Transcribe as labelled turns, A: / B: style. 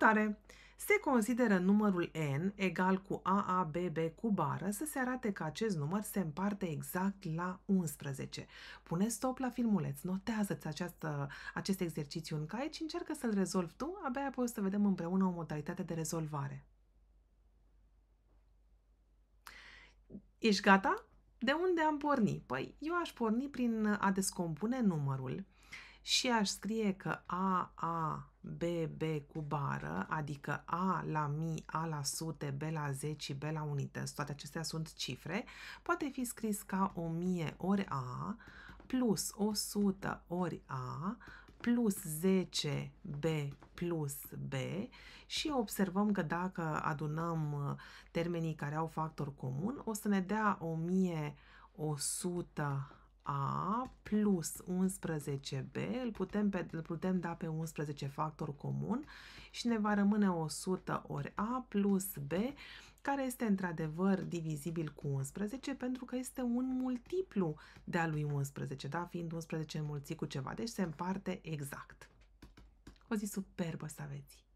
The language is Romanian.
A: Salutare! Se consideră numărul n egal cu AABB cu bară să se arate că acest număr se împarte exact la 11. Pune stop la filmuleț, notează-ți această, acest exercițiu în caiet și încearcă să-l rezolvi tu, abia apoi o să vedem împreună o modalitate de rezolvare. Ești gata? De unde am pornit? Păi, eu aș porni prin a descompune numărul și aș scrie că A, A, B, B cu bară, adică A la mii, A la sute, B la zeci B la unități, toate acestea sunt cifre, poate fi scris ca 1000 ori A plus 100 ori A plus 10b plus b și observăm că dacă adunăm uh, termenii care au factor comun, o să ne dea 1100 a plus 11b, îl putem, pe, îl putem da pe 11 factor comun și ne va rămâne 100 ori a plus b, care este într-adevăr divizibil cu 11 pentru că este un multiplu de a lui 11, da? fiind 11 înmulțit cu ceva, deci se împarte exact. O zi superbă să aveți!